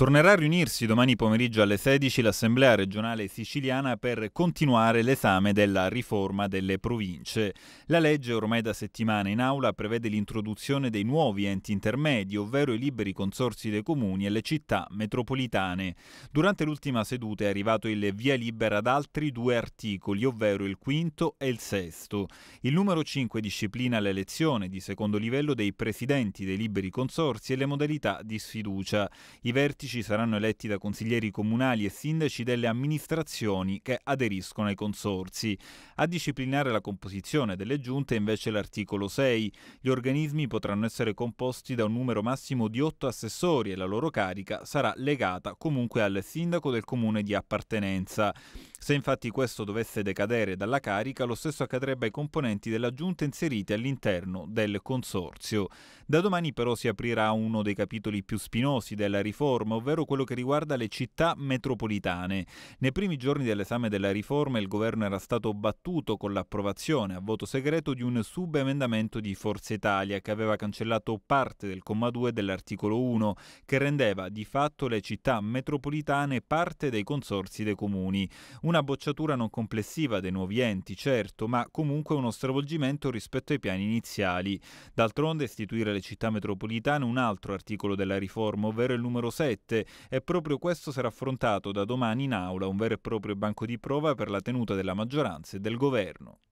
Tornerà a riunirsi domani pomeriggio alle 16 l'Assemblea regionale siciliana per continuare l'esame della riforma delle province. La legge ormai da settimane in aula prevede l'introduzione dei nuovi enti intermedi, ovvero i liberi consorsi dei comuni e le città metropolitane. Durante l'ultima seduta è arrivato il via libera ad altri due articoli, ovvero il quinto e il sesto. Il numero 5 disciplina l'elezione di secondo livello dei presidenti dei liberi consorsi e le modalità di sfiducia. I vertici politici saranno eletti da consiglieri comunali e sindaci delle amministrazioni che aderiscono ai consorsi. A disciplinare la composizione delle giunte è invece l'articolo 6. Gli organismi potranno essere composti da un numero massimo di 8 assessori e la loro carica sarà legata comunque al sindaco del comune di appartenenza. Se infatti questo dovesse decadere dalla carica, lo stesso accadrebbe ai componenti della giunta inseriti all'interno del consorzio. Da domani però si aprirà uno dei capitoli più spinosi della riforma, ovvero quello che riguarda le città metropolitane. Nei primi giorni dell'esame della riforma il governo era stato battuto con l'approvazione a voto segreto di un subemendamento di Forza Italia che aveva cancellato parte del comma 2 dell'articolo 1 che rendeva di fatto le città metropolitane parte dei consorsi dei comuni. Un una bocciatura non complessiva dei nuovi enti, certo, ma comunque uno stravolgimento rispetto ai piani iniziali. D'altronde istituire le città metropolitane un altro articolo della riforma, ovvero il numero 7, e proprio questo sarà affrontato da domani in aula, un vero e proprio banco di prova per la tenuta della maggioranza e del governo.